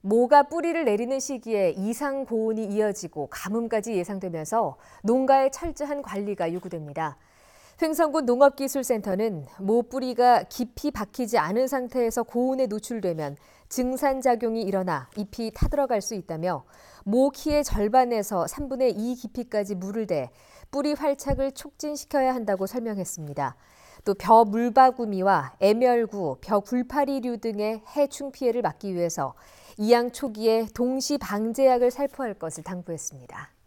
모가 뿌리를 내리는 시기에 이상 고온이 이어지고 가뭄까지 예상되면서 농가의 철저한 관리가 요구됩니다. 횡성군 농업기술센터는 모 뿌리가 깊이 박히지 않은 상태에서 고온에 노출되면 증산작용이 일어나 잎이 타들어갈 수 있다며 모 키의 절반에서 3분의 2 깊이까지 물을 대 뿌리 활착을 촉진시켜야 한다고 설명했습니다. 또벼 물바구미와 애멸구, 벼 굴파리류 등의 해충 피해를 막기 위해서 이양 초기에 동시 방제약을 살포할 것을 당부했습니다.